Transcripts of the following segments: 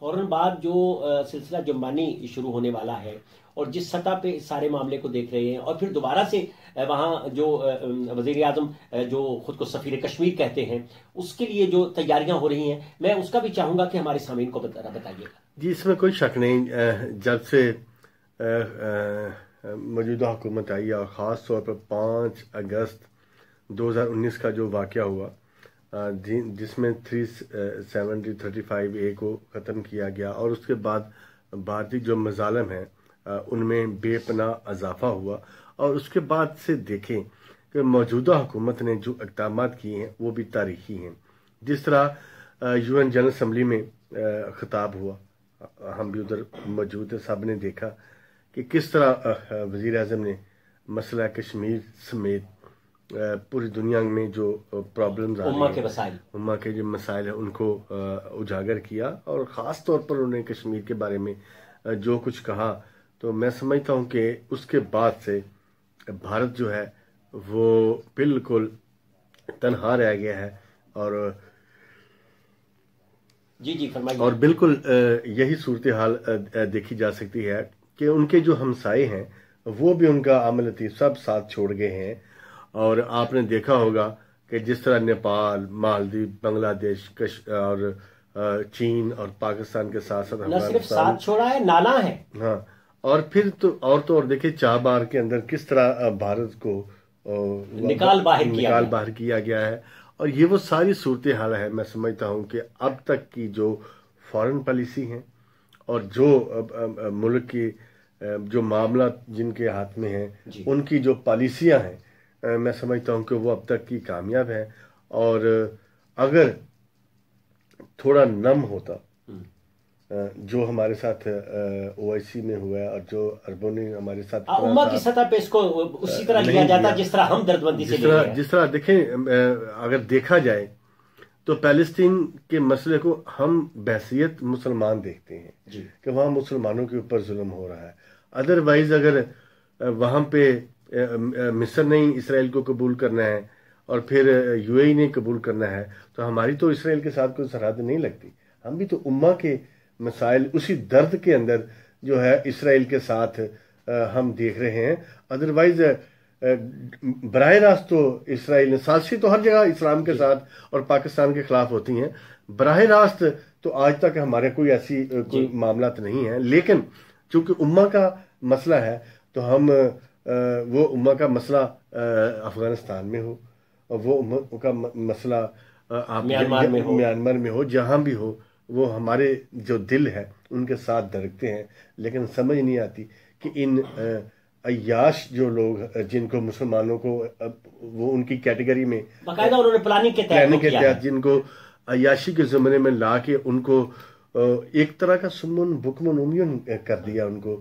फ़ौरन बाद जो सिलसिला जुम्बानी शुरू होने वाला है और जिस सतह पे इस सारे मामले को देख रहे हैं और फिर दोबारा से वहाँ जो वजीर अजम जो खुद को सफ़ीर कश्मीर कहते हैं उसके लिए जो तैयारियां हो रही हैं मैं उसका भी चाहूंगा कि हमारे सामीन को बताइएगा जी इसमें कोई शक नहीं जब से मौजूदा हुकूमत आई और ख़ास तौर पर पाँच अगस्त 2019 का जो वाक़ हुआ जिसमें three seventy thirty five A को ख़त्म किया गया और उसके बाद भारतीय जो मजालम हैं उनमें बेपना अजाफा हुआ और उसके बाद से देखें कि मौजूदा हुकूमत ने जो इकदाम किए हैं वो भी तारीखी हैं जिस तरह यूएन जनरल असम्बली में खिताब हुआ हम भी उधर मौजूद सब ने देखा कि किस तरह वज़ी अजम ने मसला कश्मीर समेत पूरी दुनिया में जो प्रॉब्लम्स आ उम्मा के मसाइल उम्मा के जो मसाइल है उनको उजागर किया और ख़ास तौर पर उन्होंने कश्मीर के बारे में जो कुछ कहा तो मैं समझता हूँ कि उसके बाद से भारत जो है वो बिल्कुल तनहा रह गया है और जी जी फरमाइए और बिल्कुल यही सूरत हाल देखी जा सकती है कि उनके जो हमसाए हैं वो भी उनका अमल लतीफ़ सब साथ छोड़ गए हैं और आपने देखा होगा कि जिस तरह नेपाल मालदीव बांग्लादेश और चीन और पाकिस्तान के साथ साथ हमारे सिर्फ साथ छोड़ा है नाला है हाँ और फिर तो और तो और देखिए चार बार के अंदर किस तरह भारत को निकाल बाहर निकाल बाहर किया गया है और ये वो सारी सूरत हाल है मैं समझता हूँ कि अब तक की जो फॉरेन पॉलिसी है और जो मुल्क की जो मामला जिनके हाथ में है उनकी जो पॉलिसियां हैं मैं समझता हूँ कि वो अब तक की कामयाब है और अगर थोड़ा नम होता हम्म। जो हमारे साथ ओआईसी में हुआ और जो अरबों ने हमारे साथ उम्मा की सतह पे इसको उसी तरह लिया जाता जिस तरह हम दर्दबंदी से तरह, जिस तरह देखें अगर देखा जाए तो पैलेस्टीन के मसले को हम बहसीत मुसलमान देखते हैं कि वहां मुसलमानों के ऊपर जुल्म हो रहा है अदरवाइज अगर वहां पे मिस्र ने ही इसराइल को कबूल करना है और फिर यूएई ने कबूल करना है तो हमारी तो इसराइल के साथ कोई सरहद नहीं लगती हम भी तो उम्मा के मसाइल उसी दर्द के अंदर जो है इसराइल के साथ हम देख रहे हैं अदरवाइज बर रास्त तो इसराइल ने साजिशें तो हर जगह इस्लाम के साथ और पाकिस्तान के खिलाफ होती हैं बरह रास्त तो आज तक हमारे कोई ऐसी कोई मामला तो नहीं है लेकिन चूंकि उम्मा का मसला है तो हम वो उम्मा का मसला अफगानिस्तान में हो और वो उम्मा का मसला म्यांमार में हो म्यांमार में हो जहाँ भी हो वो हमारे जो दिल है उनके साथ धड़कते हैं लेकिन समझ नहीं आती कि इन अयाश जो लोग जिनको मुसलमानों को वो उनकी कैटेगरी में उन्होंने के तहत जिनको अयाशी के जुमरे में ला के उनको एक तरह का सुमन बुकमन उमियन कर दिया उनको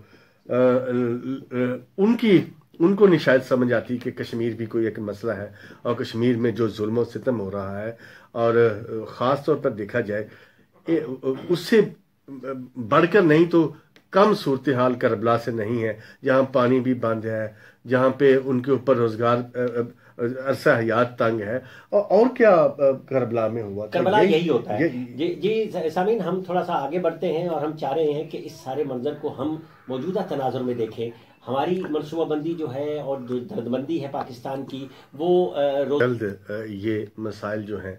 उनकी उनको नहीं शायद समझ आती कि कश्मीर भी कोई एक मसला है और कश्मीर में जो जुल्म सितम हो रहा है और ख़ास तौर पर देखा जाए उससे बढ़कर नहीं तो कम सूरत हाल करबला से नहीं है जहां पानी भी बंद है जहाँ पे उनके ऊपर रोजगार अरसा हयात तंग है और, और क्या करबला में हुआ करबला यही होता है ये, जी सामीन हम थोड़ा सा आगे बढ़ते हैं और हम चाह रहे हैं कि इस सारे मंजर को हम मौजूदा तनाजुर में देखें हमारी मनसूबाबंदी जो है और जो धर्मबंदी है पाकिस्तान की वो जल्द ये मसाइल जो हैं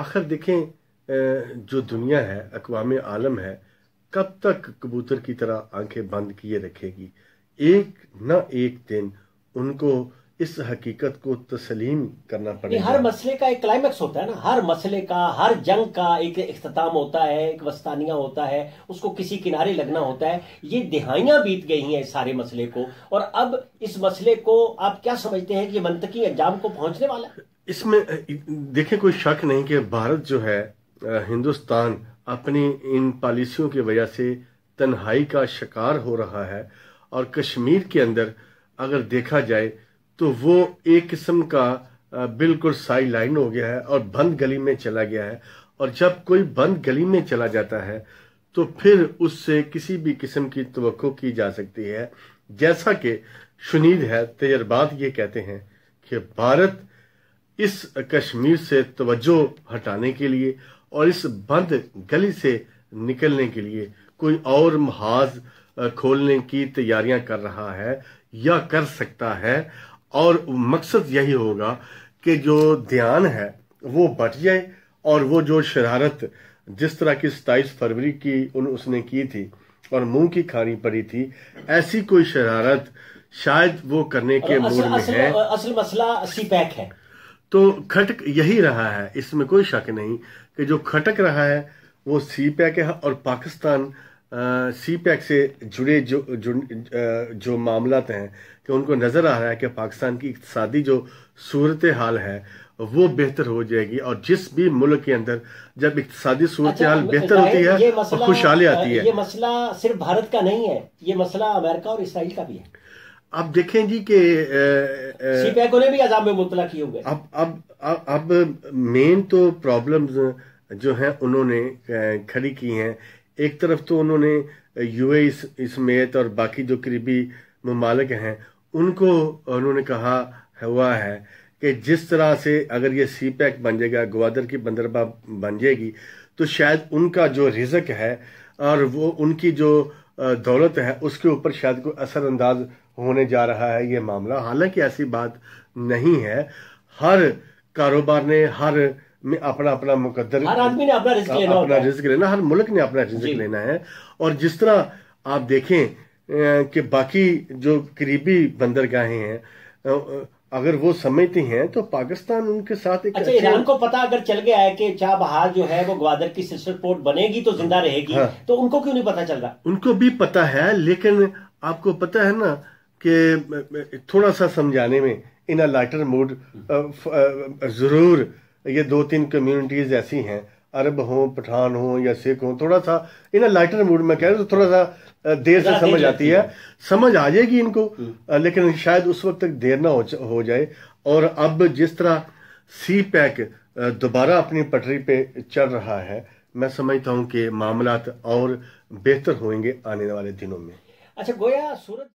आखिर देखें जो दुनिया है अकवाम आलम है कब तक कबूतर की तरह आंखें बंद किए रखेगी एक न एक दिन उनको इस हकीकत को तस्लीम करना पड़ेगा हर मसले का एक क्लाइमैक्स होता है ना हर मसले का हर जंग का एक अख्ताम होता है एक वस्तानिया होता है उसको किसी किनारे लगना होता है ये दिहाइयां बीत गई हैं इस सारे मसले को और अब इस मसले को आप क्या समझते हैं कि मंतकी अंजाम को पहुंचने वाला इसमें देखे कोई शक नहीं कि भारत जो है हिंदुस्तान अपनी इन पॉलिसियों की वजह से तन्हाई का शिकार हो रहा है और कश्मीर के अंदर अगर देखा जाए तो वो एक किस्म का बिल्कुल साइड लाइन हो गया है और बंद गली में चला गया है और जब कोई बंद गली में चला जाता है तो फिर उससे किसी भी किस्म की तो की जा सकती है जैसा कि शुनीद है तजर्बात ये कहते हैं कि भारत इस कश्मीर से तवज्जो हटाने के लिए और इस बंद गली से निकलने के लिए कोई और महाज खोलने की तैयारियां कर रहा है या कर सकता है और मकसद यही होगा कि जो ध्यान है वो बट जाए और वो जो शरारत जिस तरह की सताईस फरवरी की उन उसने की थी और मुंह की खानी पड़ी थी ऐसी कोई शरारत शायद वो करने के मूड में असल, है असल मसला सी पैक है तो खटक यही रहा है इसमें कोई शक नहीं कि जो खटक रहा है वो सी पैक है और पाकिस्तान सी पैक e से जुड़े जो जो जो मामला हैं कि उनको नज़र आ रहा है कि पाकिस्तान की इकतदी जो सूरत हाल है वो बेहतर हो जाएगी और जिस भी मुल्क के अंदर जब इकतदी सूरत अच्छा, हाल बेहतर होती है और खुशहाली आती है ये मसला सिर्फ भारत का नहीं है ये मसला अमेरिका और इसराइल का भी है अब देखें जी के e ने भी में मुबतला किए हुए अब अब अब, अब मेन तो प्रॉब्लम्स जो हैं उन्होंने खड़ी की हैं एक तरफ तो उन्होंने यू इस, समेत और बाकी जो करीबी ममालक हैं उनको उन्होंने कहा हुआ है कि जिस तरह से अगर ये सी पैक बन जाएगा ग्वादर की बंदरबा बन जाएगी तो शायद उनका जो रिजक है और वो उनकी जो दौलत है उसके ऊपर शायद कोई असरअंदाज होने जा रहा है ये मामला हालांकि ऐसी बात नहीं है हर कारोबार ने हर में अपना अपना मुकदर अपना रिस्क लेना हर मुल्क ने अपना रिस्क लेना है और जिस तरह आप देखें कि बाकी जो करीबी बंदरगाहें हैं अगर वो समझती हैं तो पाकिस्तान उनके साथ एक अच्छा, ईरान को पता अगर चल गया है कि बहार जो है वो ग्वादर की सिस्टर पोर्ट बनेगी तो जिंदा रहेगी हाँ। तो उनको क्यों नहीं पता चल रहा उनको भी पता है लेकिन आपको पता है ना कि थोड़ा सा समझाने में इन अ लाइटर मूड जरूर ये दो तीन कम्युनिटीज़ ऐसी हैं अरब हो पठान हो या सिख हो थोड़ा सा इन लाइटर मूड में कह रहे तो थोड़ा सा देर से समझ आती है समझ आ जाएगी इनको हम्म। लेकिन शायद उस वक्त तक देर ना हो, हो जाए और अब जिस तरह सी पैक दोबारा अपनी पटरी पे चल रहा है मैं समझता हूँ कि मामला और बेहतर होंगे आने वाले दिनों में अच्छा गोया सूरत